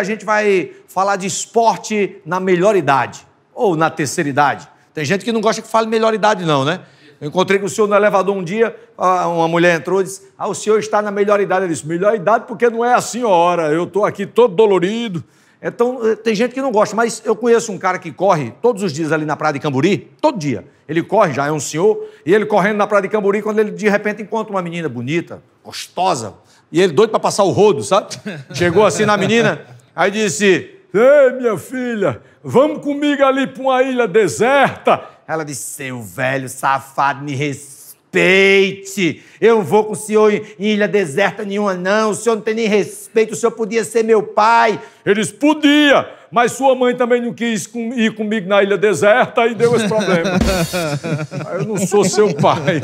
a gente vai falar de esporte na melhor idade ou na terceira idade. Tem gente que não gosta que fale melhor idade, não, né? Eu encontrei com o senhor no elevador um dia, uma mulher entrou e disse: Ah, o senhor está na melhor idade. Eu disse: Melhor idade porque não é a assim, senhora, eu estou aqui todo dolorido. Então, eh, tem gente que não gosta, mas eu conheço um cara que corre todos os dias ali na Praia de Camburi, todo dia. Ele corre, já é um senhor, e ele correndo na Praia de Camburi, quando ele de repente encontra uma menina bonita, gostosa, e ele doido para passar o rodo, sabe? Chegou assim na menina, Aí disse: Ei, minha filha, vamos comigo ali para uma ilha deserta. Ela disse: Seu velho safado, me respeite. Eu não vou com o senhor em ilha deserta nenhuma, não. O senhor não tem nem respeito. O senhor podia ser meu pai. Ele disse: Podia. Mas sua mãe também não quis com, ir comigo na ilha deserta e deu esse problema. eu não sou seu pai.